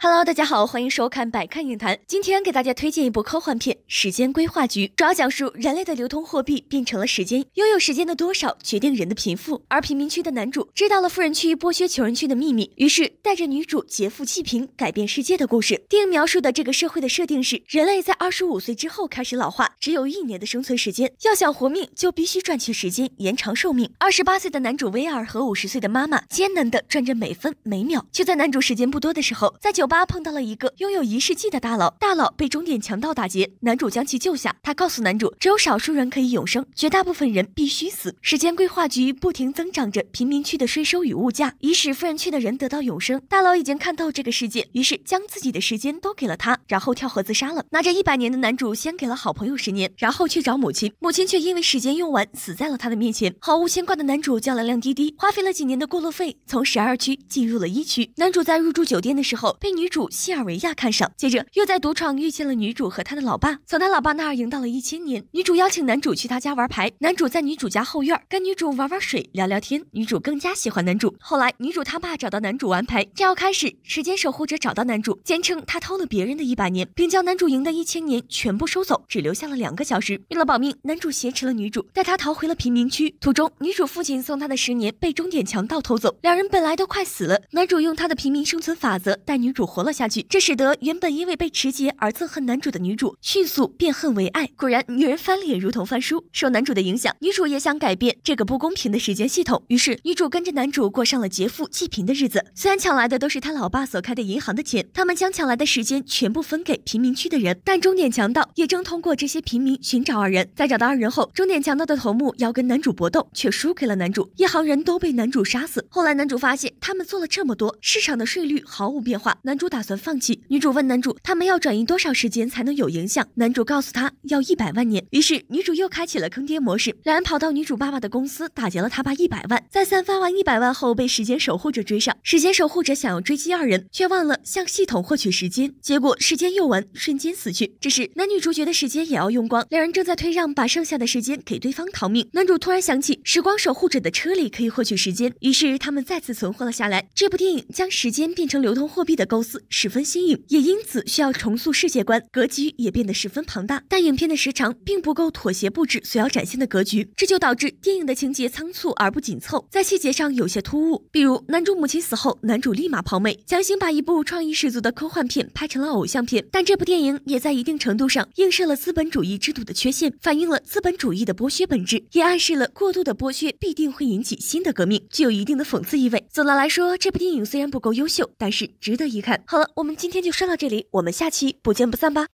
Hello，大家好，欢迎收看百看影坛。今天给大家推荐一部科幻片《时间规划局》，主要讲述人类的流通货币变成了时间，拥有时间的多少决定人的贫富。而贫民区的男主知道了富人区剥削穷人区的秘密，于是带着女主劫富济贫，改变世界的故事。电影描述的这个社会的设定是，人类在二十五岁之后开始老化，只有一年的生存时间，要想活命就必须赚取时间，延长寿命。二十八岁的男主威尔和五十岁的妈妈艰难地赚着每分每秒，就在男主时间不多的时候，在酒巴碰到了一个拥有仪世纪的大佬，大佬被终点强盗打劫，男主将其救下。他告诉男主，只有少数人可以永生，绝大部分人必须死。时间规划局不停增长着贫民区的税收与物价，以使富人区的人得到永生。大佬已经看透这个世界，于是将自己的时间都给了他，然后跳河自杀了。拿着一百年的男主先给了好朋友十年，然后去找母亲，母亲却因为时间用完死在了他的面前。毫无牵挂的男主叫了辆滴滴，花费了几年的过路费，从十二区进入了一区。男主在入住酒店的时候被。女主西尔维亚看上，接着又在赌场遇见了女主和他的老爸，从他老爸那儿赢到了一千年。女主邀请男主去她家玩牌，男主在女主家后院跟女主玩玩水聊聊天，女主更加喜欢男主。后来女主她爸找到男主玩牌，正要开始，时间守护者找到男主，坚称他偷了别人的一百年，并将男主赢的一千年全部收走，只留下了两个小时。为了保命，男主挟持了女主，带她逃回了贫民区。途中，女主父亲送她的十年被终点强盗偷走，两人本来都快死了，男主用他的平民生存法则带女主。活了下去，这使得原本因为被持劫而憎恨男主的女主迅速变恨为爱。果然，女人翻脸如同翻书。受男主的影响，女主也想改变这个不公平的时间系统。于是，女主跟着男主过上了劫富济贫的日子。虽然抢来的都是他老爸所开的银行的钱，他们将抢来的时间全部分给贫民区的人，但终点强盗也正通过这些贫民寻找二人。在找到二人后，终点强盗的头目要跟男主搏斗，却输给了男主。一行人都被男主杀死。后来，男主发现他们做了这么多，市场的税率毫无变化。男。主打算放弃。女主问男主，他们要转移多少时间才能有影响？男主告诉他要一百万年。于是女主又开启了坑爹模式。两人跑到女主爸爸的公司，打劫了他爸一百万。在散发完一百万后，被时间守护者追上。时间守护者想要追击二人，却忘了向系统获取时间，结果时间用完，瞬间死去。这时男女主角的时间也要用光，两人正在退让，把剩下的时间给对方逃命。男主突然想起时光守护者的车里可以获取时间，于是他们再次存活了下来。这部电影将时间变成流通货币的构思。十分新颖，也因此需要重塑世界观，格局也变得十分庞大。但影片的时长并不够妥协布置所要展现的格局，这就导致电影的情节仓促而不紧凑，在细节上有些突兀。比如男主母亲死后，男主立马抛媚，强行把一部创意十足的科幻片拍成了偶像片。但这部电影也在一定程度上映射了资本主义制度的缺陷，反映了资本主义的剥削本质，也暗示了过度的剥削必定会引起新的革命，具有一定的讽刺意味。总的来说，这部电影虽然不够优秀，但是值得一看。好了，我们今天就说到这里，我们下期不见不散吧。